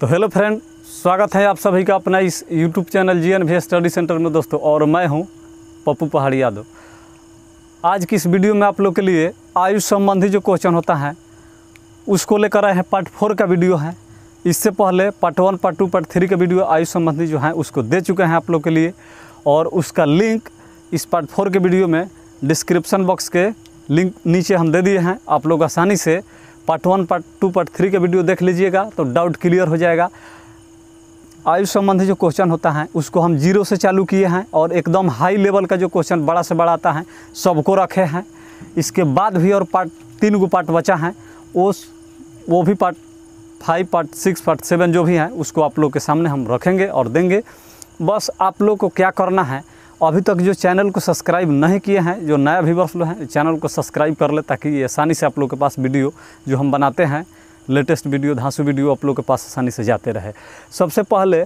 तो hello friend स्वागत है आप सभी का अपना इस YouTube channel G N study centre में दोस्तों और मैं हूं पप्पू पहाड़ी यादव आज की इस वीडियो में आप लोग के लिए आयुष संबंधी जो क्वेश्चन होता है उसको लेकर आए हैं पार्ट फोर का वीडियो है इससे पहले part one part two part three का वीडियो आयुष संबंधी जो है उसको दे चुके हैं आप लोग के लिए और उसका लिंक इस पार्ट फोर के वीडियो में डिस्क्रिप्सन बॉक्स के लिंक नीचे हम दे दिए हैं आप लोग आसानी से part one part two part three का वीडियो देख लीजिएगा तो डाउट क्लियर हो जाएगा आयु संबंधी जो क्वेश्चन होता है उसको हम जीरो से चालू किए हैं और एकदम हाई लेवल का जो क्वेश्चन बड़ा से बड़ा आता है सबको रखे हैं इसके बाद भी और पार्ट तीन गो पार्ट बचा है वो वो भी part five part six part seven जो भी हैं उसको आप लोग के सामने हम रखेंगे और देंगे बस आप लोग को क्या करना है तो अभी तक जो चैनल को सब्सक्राइब नहीं किए हैं जो नया व्यूवर्स लोग हैं चैनल को सब्सक्राइब कर ले ताकि आसानी से आप लोग के पास वीडियो जो हम बनाते हैं लेटेस्ट वीडियो धांसू वीडियो आप लोग के पास आसानी से जाते रहे सबसे पहले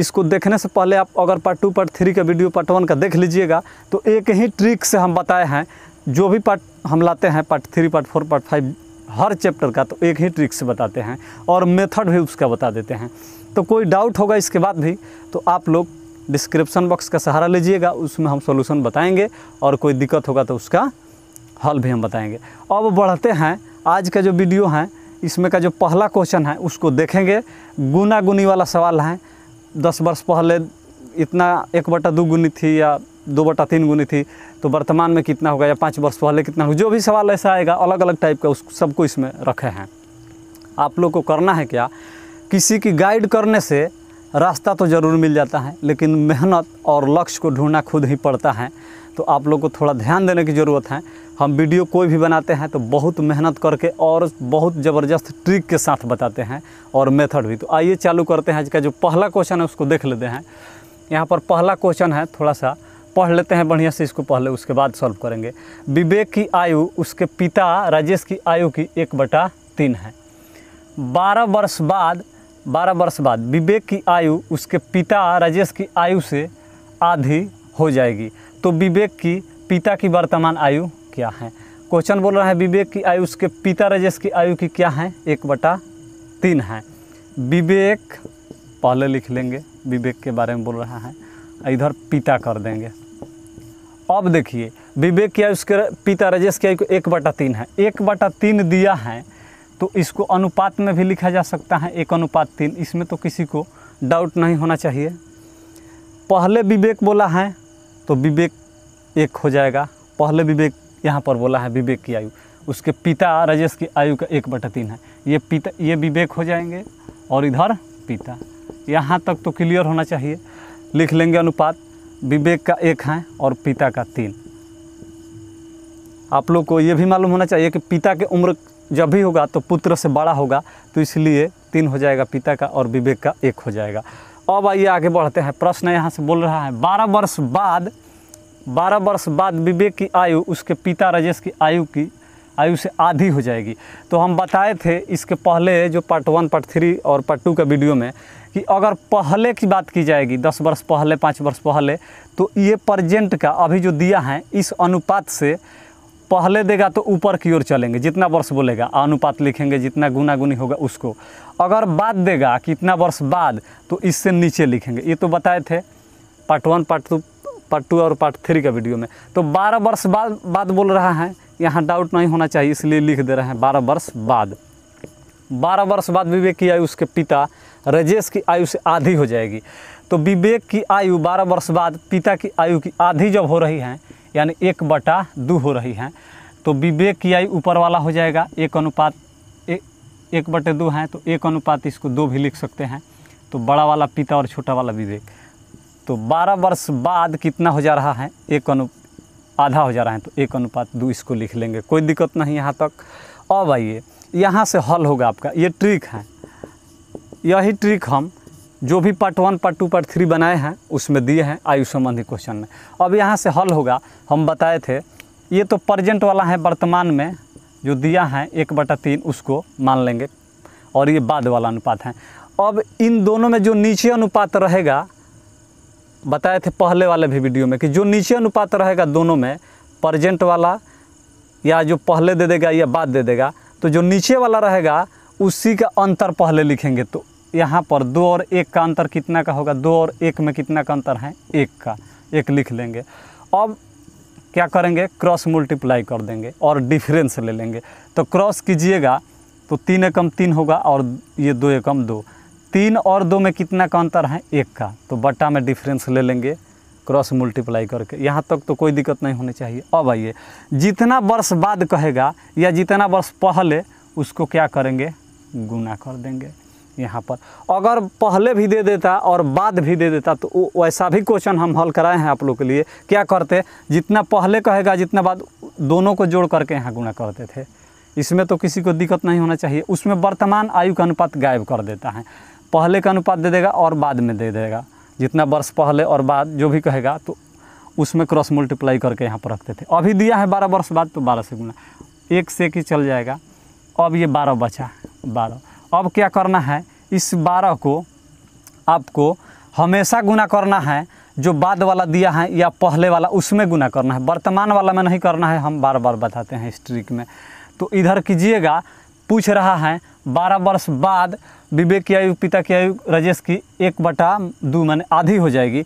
इसको देखने से पहले आप अगर पार्ट टू पार्ट थ्री का वीडियो पार्ट वन का देख लीजिएगा तो एक ही ट्रिक से हम बताए हैं जो भी पार्ट हम लाते हैं part three part four part five हर चैप्टर का तो एक ही ट्रिक से बताते हैं और मेथड भी उसका बता देते हैं तो कोई डाउट होगा इसके बाद भी तो आप लोग डिस्क्रिप्शन बॉक्स का सहारा लीजिएगा उसमें हम सोल्यूशन बताएंगे और कोई दिक्कत होगा तो उसका हल भी हम बताएंगे अब बढ़ते हैं आज का जो वीडियो है इसमें का जो पहला क्वेश्चन है उसको देखेंगे गुना गुनी वाला सवाल है दस वर्ष पहले इतना एक बटा दो गुनी थी या दो बटा तीन गुनी थी तो वर्तमान में कितना होगा या पाँच वर्ष पहले कितना होगा जो भी सवाल ऐसा आएगा अलग अलग टाइप का उस सबको इसमें रखे हैं आप लोग को करना है क्या किसी की गाइड करने से रास्ता तो ज़रूर मिल जाता है लेकिन मेहनत और लक्ष्य को ढूंढना खुद ही पड़ता है तो आप लोग को थोड़ा ध्यान देने की ज़रूरत है हम वीडियो कोई भी बनाते हैं तो बहुत मेहनत करके और बहुत ज़बरदस्त ट्रिक के साथ बताते हैं और मेथड भी तो आइए चालू करते हैं आज का जो पहला क्वेश्चन है उसको देख लेते हैं यहाँ पर पहला क्वेश्चन है थोड़ा सा पढ़ लेते हैं बढ़िया से इसको पहले उसके बाद सॉल्व करेंगे विवेक की आयु उसके पिता राजेश की आयु की एक बटा तीन है बारह वर्ष बाद बारह वर्ष बाद विवेक की आयु उसके पिता राजेश की आयु से आधी हो जाएगी तो विवेक की पिता की वर्तमान आयु क्या है क्वेश्चन बोल रहा है विवेक की आयु उसके पिता राजेश की आयु की क्या है एक बटा तीन है विवेक पहले लिख लेंगे विवेक के बारे में बोल रहा है इधर पिता कर देंगे अब देखिए विवेक की आयु उसके पिता राजेश की आयु को एक बटा तीन है एक बटा तीन दिया है तो इसको अनुपात में भी लिखा जा सकता है एक अनुपात तीन इसमें तो किसी को डाउट नहीं होना चाहिए पहले विवेक बोला है तो विवेक एक हो जाएगा पहले विवेक यहाँ पर बोला है विवेक की आयु उसके पिता राजेश की आयु का एक बटा तीन है ये पिता ये विवेक हो जाएंगे और इधर पिता यहाँ तक तो क्लियर होना चाहिए लिख लेंगे अनुपात विवेक का एक है और पिता का तीन आप लोग को ये भी मालूम होना चाहिए कि पिता के उम्र जब भी होगा तो पुत्र से बड़ा होगा तो इसलिए तीन हो जाएगा पिता का और विवेक का एक हो जाएगा अब आइए आगे बढ़ते हैं प्रश्न यहाँ से बोल रहा है बारह वर्ष बाद बारह वर्ष बाद विवेक की आयु उसके पिता राजेश की आयु की आयु से आधी हो जाएगी तो हम बताए थे इसके पहले जो पार्ट वन पार्ट थ्री और पार्ट टू का वीडियो में कि अगर पहले की बात की जाएगी दस वर्ष पहले पाँच वर्ष पहले तो ये प्रजेंट का अभी जो दिया है इस अनुपात से पहले देगा तो ऊपर की ओर चलेंगे जितना वर्ष बोलेगा अनुपात लिखेंगे जितना गुना गुनी होगा उसको अगर बाद देगा कि इतना वर्ष बाद तो इससे नीचे लिखेंगे ये तो बताए थे part one part two part two और पार्ट थ्री का वीडियो में तो बारह वर्ष बाद बाद बोल रहा है यहाँ डाउट नहीं होना चाहिए इसलिए लिख दे रहे हैं बारह वर्ष बाद बारह वर्ष बाद विवेक की आयु उसके पिता राजेश की आयु से आधी हो जाएगी तो विवेक की आयु बारह वर्ष बाद पिता की आयु की आधी जब हो रही है यानी एक बटा दो हो रही है तो विवेक की आयु ऊपर वाला हो जाएगा एक अनुपात ए, एक बटे दो हैं तो एक अनुपात इसको दो भी लिख सकते हैं तो बड़ा वाला पिता और छोटा वाला विवेक तो बारह वर्ष बाद कितना हो जा रहा है एक अनु आधा हो जा रहा है तो एक अनुपात दो इसको लिख लेंगे कोई दिक्कत नहीं यहाँ तक अब आइए यहाँ से हल होगा आपका ये ट्रिक है यही ट्रिक हम जो भी part one part two part three बनाए हैं उसमें दिए हैं आयु संबंधी क्वेश्चन में अब यहाँ से हल होगा हम बताए थे ये तो प्रजेंट वाला है वर्तमान में जो दिया है एक बटा तीन उसको मान लेंगे और ये बाद वाला अनुपात है अब इन दोनों में जो नीचे अनुपात रहेगा बताए थे पहले वाले भी वीडियो में कि जो नीचे अनुपात रहेगा दोनों में प्रजेंट वाला या जो पहले दे देगा या बाद दे देगा तो जो नीचे वाला रहेगा उसी का अंतर पहले लिखेंगे तो यहाँ पर दो और एक का अंतर कितना का होगा दो और एक में कितना का अंतर है एक का एक लिख लेंगे अब क्या करेंगे क्रॉस मल्टीप्लाई कर देंगे और डिफरेंस ले लेंगे तो क्रॉस कीजिएगा तो तीन एकम तीन होगा और ये दो एकम दो तीन और दो में कितना का अंतर है एक का तो बट्टा में डिफरेंस ले लेंगे क्रॉस मल्टीप्लाई करके यहाँ तक तो कोई दिक्कत नहीं होनी चाहिए अब आइए जितना वर्ष बाद कहेगा या जितना वर्ष पहले उसको क्या करेंगे गुना कर देंगे यहाँ पर अगर पहले भी दे देता और बाद भी दे देता तो वैसा भी क्वेश्चन हम हल कराए हैं आप लोग के लिए क्या करते जितना पहले कहेगा जितना बाद दोनों को जोड़ करके यहाँ गुणा करते थे इसमें तो किसी को दिक्कत नहीं होना चाहिए उसमें वर्तमान आयु का अनुपात गायब कर देता है पहले का अनुपात दे देगा और बाद में दे देगा जितना वर्ष पहले और बाद जो भी कहेगा तो उसमें क्रॉस मल्टीप्लाई करके यहाँ पर रखते थे अभी दिया है बारह वर्ष बाद तो बारह से गुना एक से ही चल जाएगा अब ये बारह बचा बारह अब क्या करना है इस बारह को आपको हमेशा गुना करना है जो बाद वाला दिया है या पहले वाला उसमें गुना करना है वर्तमान वाला में नहीं करना है हम बार बार बताते हैं हिस्ट्रिक में तो इधर कीजिएगा पूछ रहा है बारह वर्ष बाद विवेक की आयु पिता की आयु राजेश की एक बटा दो मैंने आधी हो जाएगी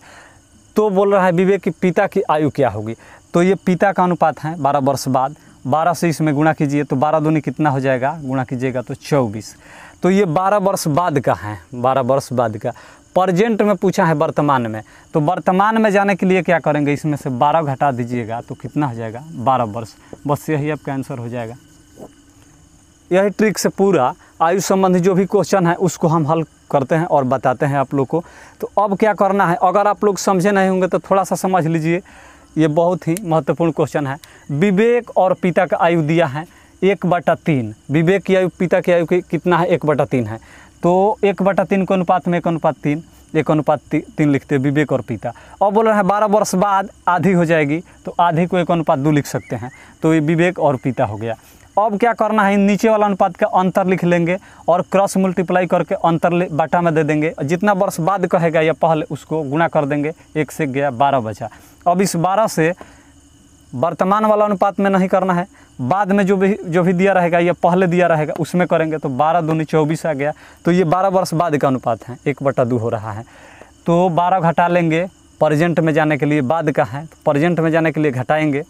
तो बोल रहा है विवेक की पिता की आयु क्या होगी तो ये पिता का अनुपात है बारह वर्ष बाद बारह से इसमें गुणा कीजिए तो बारह दोनों कितना हो जाएगा गुणा कीजिएगा तो चौबीस तो ये बारह वर्ष बाद का है बारह वर्ष बाद का प्रजेंट में पूछा है वर्तमान में तो वर्तमान में जाने के लिए क्या करेंगे इसमें से बारह घटा दीजिएगा तो कितना हो जाएगा बारह वर्ष बस यही आपका आंसर हो जाएगा यही ट्रिक से पूरा आयु संबंधी जो भी क्वेश्चन है उसको हम हल करते हैं और बताते हैं आप लोग को तो अब क्या करना है अगर आप लोग समझे नहीं होंगे तो थोड़ा सा समझ लीजिए ये बहुत ही महत्वपूर्ण क्वेश्चन है विवेक और पिता का आयु दिया है एक बटा तीन विवेक की आयु पिता की आयु की कितना है एक बटा तीन है तो एक बटा तीन के अनुपात में एक अनुपात तीन एक अनुपात ती, तीन लिखते हैं विवेक और पिता और बोल रहे हैं बारह वर्ष बाद आधी हो जाएगी तो आधी को एक अनुपात दो लिख सकते हैं तो ये विवेक और पिता हो गया अब क्या करना है नीचे वाला अनुपात का अंतर लिख लेंगे और क्रॉस मल्टीप्लाई करके अंतर बाटा में दे देंगे जितना वर्ष बाद कहेगा या पहले उसको गुणा कर देंगे एक से गया बारह बचा अब इस बारह से वर्तमान वाला अनुपात में नहीं करना है बाद में जो भी जो भी दिया रहेगा या पहले दिया रहेगा उसमें करेंगे तो बारह दूनी चौबीस आ गया तो ये बारह वर्ष बाद का अनुपात है एक बटा दो हो रहा है तो बारह घटा लेंगे प्रजेंट में जाने के लिए बाद का है तो प्रजेंट में जाने के लिए घटाएंगे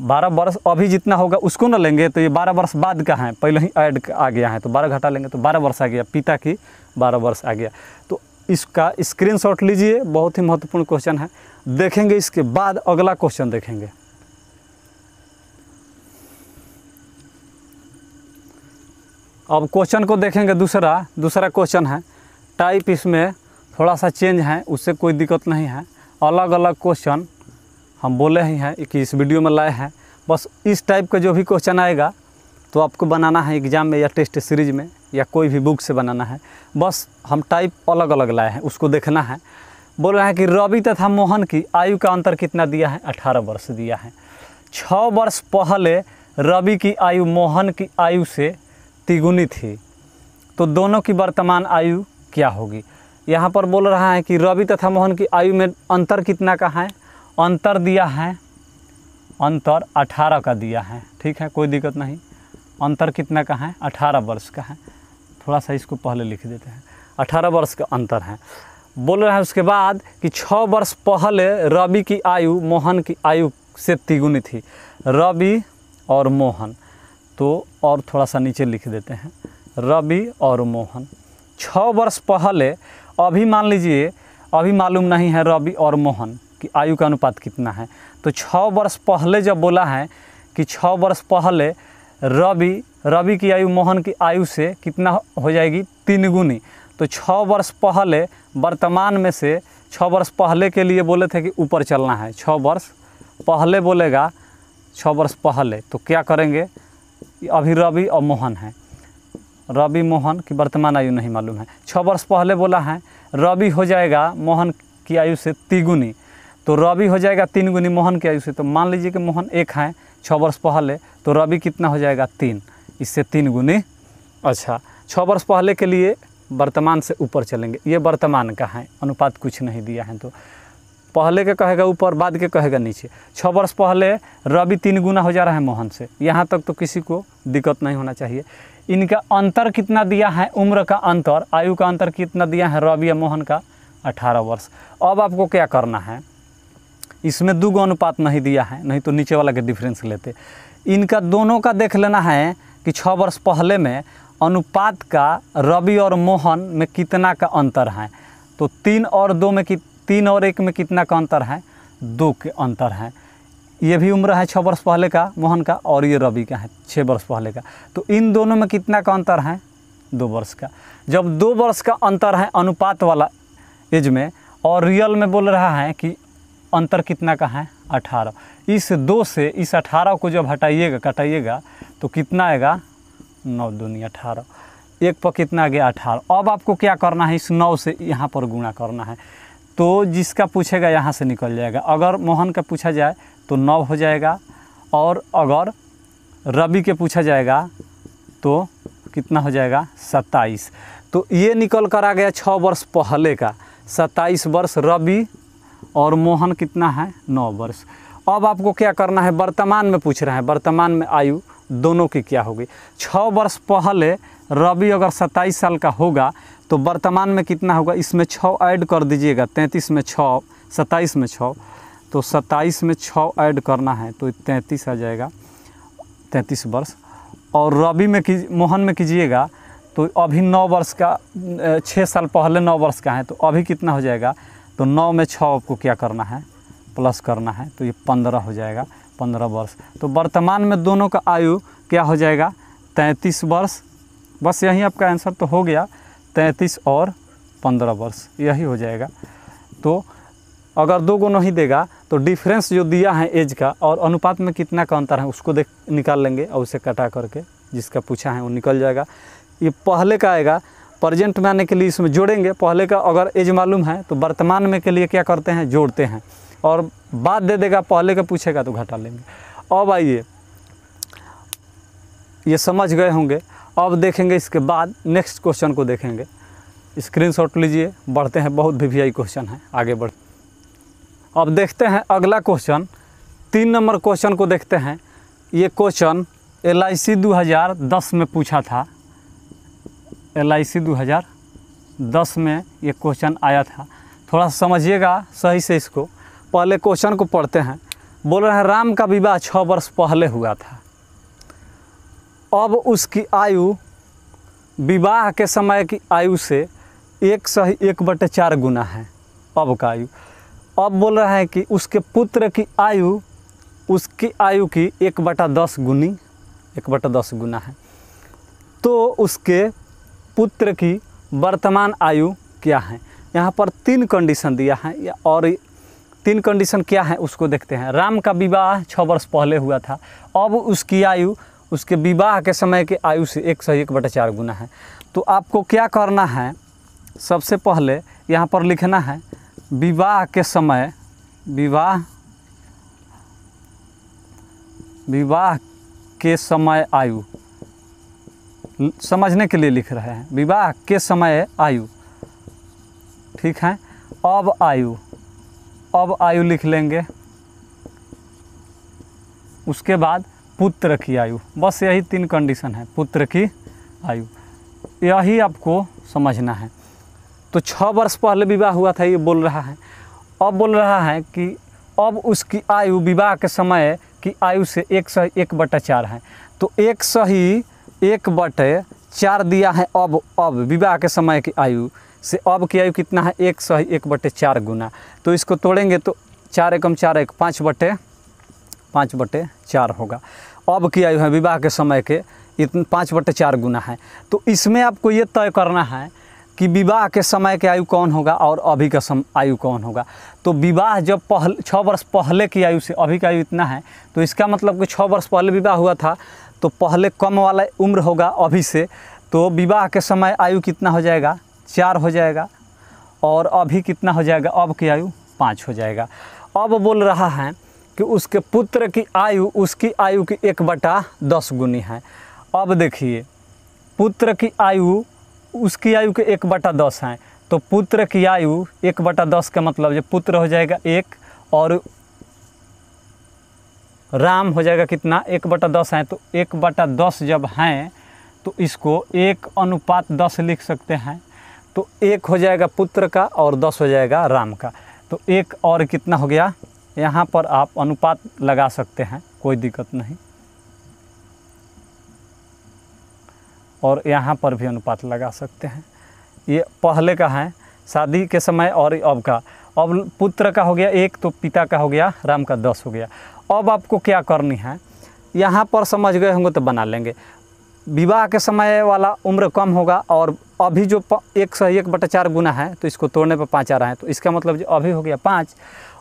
बारह वर्ष अभी जितना होगा उसको ना लेंगे तो ये बारह वर्ष बाद का है पहले ही ऐड आ गया है तो बारह घटा लेंगे तो बारह वर्ष आ गया पिता की बारह वर्ष आ गया तो इसका स्क्रीनशॉट लीजिए बहुत ही महत्वपूर्ण क्वेश्चन है देखेंगे इसके बाद अगला क्वेश्चन देखेंगे अब क्वेश्चन को देखेंगे दूसरा दूसरा क्वेश्चन है टाइप इसमें थोड़ा सा चेंज है उससे कोई दिक्कत नहीं है अलग अलग क्वेश्चन हम बोले ही हैं कि इस वीडियो में लाए हैं बस इस टाइप का जो भी क्वेश्चन आएगा तो आपको बनाना है एग्ज़ाम में या टेस्ट सीरीज में या कोई भी बुक से बनाना है बस हम टाइप अलग अलग लाए हैं उसको देखना है बोल रहे हैं कि रवि तथा मोहन की आयु का अंतर कितना दिया है अठारह वर्ष दिया है छः वर्ष पहले रवि की आयु मोहन की आयु से तिगुनी थी तो दोनों की वर्तमान आयु क्या होगी यहाँ पर बोल रहा है कि रवि तथा मोहन की आयु में अंतर कितना का है अंतर दिया है अंतर 18 का दिया है ठीक है कोई दिक्कत नहीं अंतर कितना का है 18 वर्ष का है थोड़ा सा इसको पहले लिख देते हैं 18 वर्ष का अंतर है बोल रहे हैं उसके बाद कि छः वर्ष पहले रवि की आयु मोहन की आयु से तिगुनी थी रवि और मोहन तो और थोड़ा सा नीचे लिख देते हैं रवि और मोहन छः वर्ष पहले अभी मान लीजिए अभी मालूम नहीं है रवि और मोहन कि आयु का अनुपात कितना है तो छः वर्ष पहले जब बोला है कि छः वर्ष पहले रवि रवि की आयु मोहन की आयु से कितना हो जाएगी तीन गुनी तो छः वर्ष पहले वर्तमान में से छः वर्ष पहले के लिए बोले थे कि ऊपर चलना है छः वर्ष पहले बोलेगा छः वर्ष पहले तो क्या करेंगे अभी रवि और मोहन है रवि मोहन की वर्तमान आयु नहीं मालूम है छः वर्ष पहले बोला है रवि हो जाएगा मोहन की आयु से तिगुनी तो रवि हो जाएगा तीन गुनी मोहन की आयु से तो मान लीजिए कि मोहन एक हैं छः वर्ष पहले तो रवि कितना हो जाएगा तीन इससे तीन गुनी अच्छा छः वर्ष पहले के लिए वर्तमान से ऊपर चलेंगे ये वर्तमान का है अनुपात कुछ नहीं दिया है तो पहले के कहेगा ऊपर बाद के कहेगा नीचे छः वर्ष पहले रवि तीन गुना हो जा रहा है मोहन से यहाँ तक तो किसी को दिक्कत नहीं होना चाहिए इनका अंतर कितना दिया है उम्र का अंतर आयु का अंतर कितना दिया है रवि या मोहन का अठारह वर्ष अब आपको क्या करना है इसमें दो अनुपात नहीं दिया है नहीं तो नीचे वाला के डिफरेंस लेते इनका दोनों का देख लेना है कि छः वर्ष पहले में अनुपात का रवि और मोहन में कितना का अंतर है तो तीन और दो में कि तीन और एक में कितना का अंतर है दो के अंतर है ये भी उम्र है छः वर्ष पहले का मोहन का और ये रवि का है छः वर्ष पहले का तो इन दोनों में कितना का अंतर है दो वर्ष का जब दो वर्ष का अंतर है अनुपात वाला एज में और रियल में बोल रहा है कि अंतर कितना का है अठारह इस दो से इस अठारह को जब हटाइएगा कटाइएगा तो कितना आएगा नौ दूनी अठारह एक पर कितना आ गया अठारह अब आपको क्या करना है इस नौ से यहाँ पर गुणा करना है तो जिसका पूछेगा यहाँ से निकल जाएगा अगर मोहन का पूछा जाए तो नौ हो जाएगा और अगर रवि के पूछा जाएगा तो कितना हो जाएगा सत्ताईस तो ये निकल कर आ गया छः वर्ष पहले का सत्ताईस वर्ष रवि और मोहन कितना है नौ वर्ष अब आपको क्या करना है वर्तमान में पूछ रहे हैं वर्तमान में आयु दोनों की क्या होगी छः वर्ष पहले रवि अगर सत्ताईस साल का होगा तो वर्तमान में कितना होगा इसमें छः ऐड कर दीजिएगा तैंतीस में छः सत्ताईस में छः तो सत्ताईस में छः ऐड करना है तो तैंतीस आ जाएगा तैंतीस वर्ष और रवि में की मोहन में कीजिएगा तो अभी नौ वर्ष का छः साल पहले नौ वर्ष का है तो अभी कितना हो जाएगा तो नौ में छः आपको क्या करना है प्लस करना है तो ये पंद्रह हो जाएगा पंद्रह वर्ष तो वर्तमान में दोनों का आयु क्या हो जाएगा तैंतीस वर्ष बस यही आपका आंसर तो हो गया तैंतीस और पंद्रह वर्ष यही हो जाएगा तो अगर दो गो नहीं देगा तो डिफरेंस जो दिया है एज का और अनुपात में कितना का अंतर है उसको देख निकाल लेंगे और उसे कटा करके जिसका पूछा है वो निकल जाएगा ये पहले का आएगा प्रजेंट में आने के लिए इसमें जोड़ेंगे पहले का अगर एज मालूम है तो वर्तमान में के लिए क्या करते हैं जोड़ते हैं और बाद दे देगा पहले का पूछेगा तो घटा लेंगे अब आइए ये समझ गए होंगे अब देखेंगे इसके बाद नेक्स्ट क्वेश्चन को देखेंगे स्क्रीनशॉट लीजिए बढ़ते हैं बहुत भी भी क्वेश्चन है आगे बढ़ अब देखते हैं अगला क्वेश्चन तीन नंबर क्वेश्चन को देखते हैं ये क्वेश्चन एल आई सी में पूछा था एल आई सी दो हज़ार दस में ये क्वेश्चन आया था थोड़ा समझिएगा सही से इसको पहले क्वेश्चन को पढ़ते हैं बोल रहे हैं राम का विवाह छः वर्ष पहले हुआ था अब उसकी आयु विवाह के समय की आयु से एक सही एक बटे चार गुना है अब का आयु अब बोल रहा है कि उसके पुत्र की आयु उसकी आयु की एक बटा दस गुनी एक बटा दस गुना है तो उसके पुत्र की वर्तमान आयु क्या है यहाँ पर तीन कंडीशन दिया है और तीन कंडीशन क्या है उसको देखते हैं राम का विवाह छः वर्ष पहले हुआ था अब उसकी आयु उसके विवाह के समय के आयु से एक सौ एक बटे चार गुना है तो आपको क्या करना है सबसे पहले यहाँ पर लिखना है विवाह के समय विवाह विवाह के समय आयु समझने के लिए लिख रहे हैं विवाह के समय आयु ठीक है अब आयु अब आयु लिख लेंगे उसके बाद पुत्र की आयु बस यही तीन कंडीशन है पुत्र की आयु यही आपको समझना है तो छः वर्ष पहले विवाह हुआ था ये बोल रहा है अब बोल रहा है कि अब उसकी आयु विवाह के समय की आयु से एक सही एक बटा चार है तो एक सही एक बटे चार दिया है अब अब विवाह के समय की आयु से अब की आयु कितना है एक सौ एक बटे चार गुना तो इसको तोड़ेंगे तो चार एकम चार एक पाँच बटे पाँच बटे चार होगा अब की आयु है विवाह के समय के इतना पाँच बटे चार गुना है तो इसमें आपको ये तय करना है कि विवाह के समय के आयु कौन होगा और अभी का सम आयु कौन होगा तो विवाह जब पहले छः वर्ष पहले की आयु से अभी का आयु इतना है तो इसका मतलब कि छः वर्ष पहले विवाह हुआ था तो पहले कम वाला उम्र होगा अभी से तो विवाह के समय आयु कितना हो जाएगा चार हो जाएगा और अभी कितना हो जाएगा अब की आयु पाँच हो जाएगा अब बोल रहा है कि उसके पुत्र की आयु उसकी आयु की एक बटा दस गुनी है अब देखिए पुत्र की आयु उसकी आयु के एक बटा दस हैं तो पुत्र की आयु एक बटा दस का मतलब जो पुत्र हो जाएगा एक और राम हो जाएगा कितना एक बटा दस हैं तो एक बटा दस जब हैं तो इसको एक अनुपात दस लिख सकते हैं तो एक हो जाएगा पुत्र का और दस हो जाएगा राम का तो एक और कितना हो गया यहाँ पर आप अनुपात लगा सकते हैं कोई दिक्कत नहीं और यहाँ पर भी अनुपात लगा सकते हैं ये पहले का है शादी के समय और अब का अब पुत्र का हो गया एक तो पिता का हो गया राम का दस हो गया अब आपको क्या करनी है यहाँ पर समझ गए होंगे तो बना लेंगे विवाह के समय वाला उम्र कम होगा और अभी जो एक सौ एक बटा चार गुना है तो इसको तोड़ने पर पाँच आ रहा है तो इसका मतलब जो अभी हो गया पाँच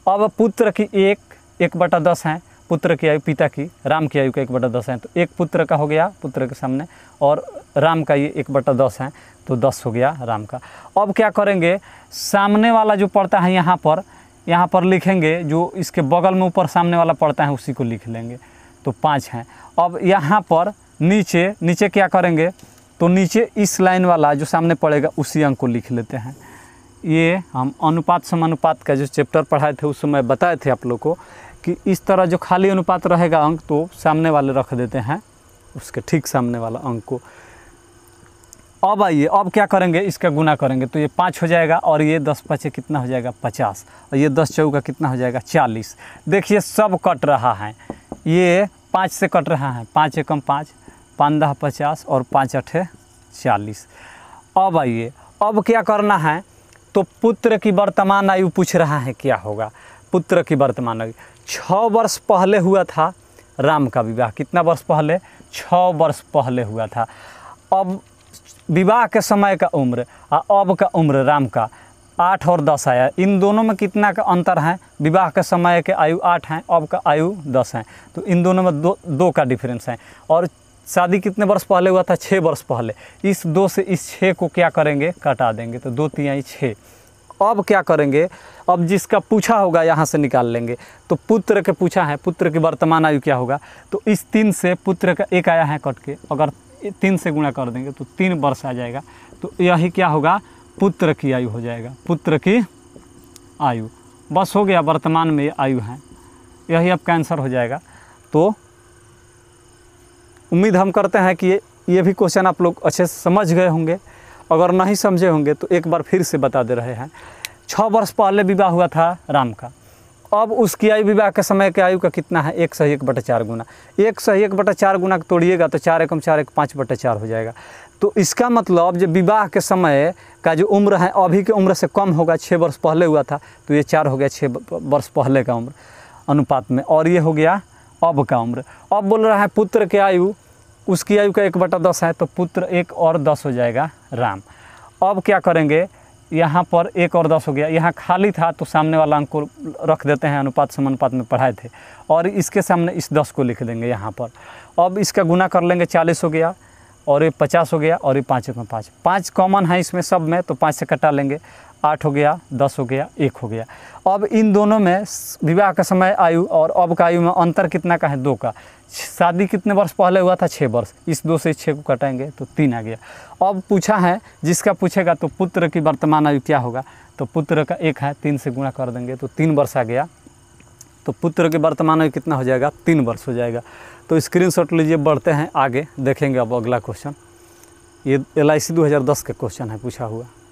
अब पुत्र की एक एक बटा दस हैं पुत्र की आयु पिता की राम की आयु का एक बटा दस है तो एक पुत्र का हो गया पुत्र के सामने और राम का ये एक बटा दस है तो दस हो गया राम का अब क्या करेंगे सामने वाला जो पड़ता है यहाँ पर यहाँ पर लिखेंगे जो इसके बगल में ऊपर सामने वाला पड़ता है उसी को लिख लेंगे तो पाँच हैं अब यहाँ पर नीचे नीचे क्या करेंगे तो नीचे इस लाइन वाला जो सामने पड़ेगा उसी अंक को लिख लेते हैं ये हम अनुपात समानुपात का जो चैप्टर पढ़ाए थे उस समय बताए थे आप लोग को कि इस तरह जो खाली अनुपात रहेगा अंक तो सामने वाले रख देते हैं उसके ठीक सामने वाला अंक को अब आइए अब क्या करेंगे इसका गुना करेंगे तो ये पाँच हो जाएगा और ये दस पचे कितना हो जाएगा पचास और ये दस चौका कितना हो जाएगा चालीस देखिए सब कट रहा है ये पाँच से कट रहा है पाँच एकम पाँच पंद्रह पचास और पाँच अठे चालीस अब आइए अब क्या करना है तो पुत्र की वर्तमान आयु पूछ रहा है क्या होगा पुत्र की वर्तमान आयु छः वर्ष पहले हुआ था राम का विवाह कितना वर्ष पहले छः वर्ष पहले हुआ था अब विवाह के समय का उम्र आ अब का उम्र राम का आठ और दस आया इन दोनों में कितना का अंतर है विवाह के समय के आयु आठ हैं अब का आयु दस हैं तो इन दोनों में दो दो का डिफरेंस है और शादी कितने वर्ष पहले हुआ था छः वर्ष पहले इस दो से इस छः को क्या करेंगे कटा देंगे तो दो तिहाई छः अब क्या करेंगे अब जिसका पूछा होगा यहाँ से निकाल लेंगे तो पुत्र के पूछा है पुत्र की वर्तमान आयु क्या होगा तो इस तीन से पुत्र का एक आया है कट के अगर तीन से गुणा कर देंगे तो तीन वर्ष आ जाएगा तो यही क्या होगा पुत्र की आयु हो जाएगा पुत्र की आयु बस हो गया वर्तमान में आयु है यही अब कैंसर हो जाएगा तो उम्मीद हम करते हैं कि ये ये भी क्वेश्चन आप लोग अच्छे से समझ गए होंगे अगर नहीं समझे होंगे तो एक बार फिर से बता दे रहे हैं छः वर्ष पहले विवाह हुआ था राम का अब उसकी आयु विवाह के समय के आयु का कितना है एक सौ एक बटा चार गुना एक सौ एक बटा चार गुना तोड़िएगा तो चार एकम चार एक पाँच बटा चार हो जाएगा तो इसका मतलब जब विवाह के समय का जो उम्र है अभी की उम्र से कम होगा छः वर्ष पहले हुआ था तो ये चार हो गया छः वर्ष पहले का उम्र अनुपात में और ये हो गया अब का उम्र अब बोल रहा है पुत्र की आयु उसकी आयु का एक बटा दस है तो पुत्र एक और दस हो जाएगा राम अब क्या करेंगे यहाँ पर एक और दस हो गया यहाँ खाली था तो सामने वाला अंक को रख देते हैं अनुपात समानुपात में पढ़ाए थे और इसके सामने इस दस को लिख देंगे यहाँ पर अब इसका गुना कर लेंगे चालीस हो गया और ये पचास हो गया और ये पाँच में पाँच पाँच कॉमन है इसमें सब में तो पाँच से कटा लेंगे आठ हो गया दस हो गया एक हो गया अब इन दोनों में विवाह का समय आयु और अब का आयु में अंतर कितना का है दो का शादी कितने वर्ष पहले हुआ था छः वर्ष इस दो से छः को कटाएंगे तो तीन आ गया अब पूछा है जिसका पूछेगा तो पुत्र की वर्तमान आयु क्या होगा तो पुत्र का एक है तीन से गुणा कर देंगे तो तीन वर्ष आ गया तो पुत्र के वर्तमान आयु कितना हो जाएगा तीन वर्ष हो जाएगा तो स्क्रीन लीजिए बढ़ते हैं आगे देखेंगे अब अगला क्वेश्चन ये एल आई सी दो हज़ार दस का क्वेश्चन है पूछा हुआ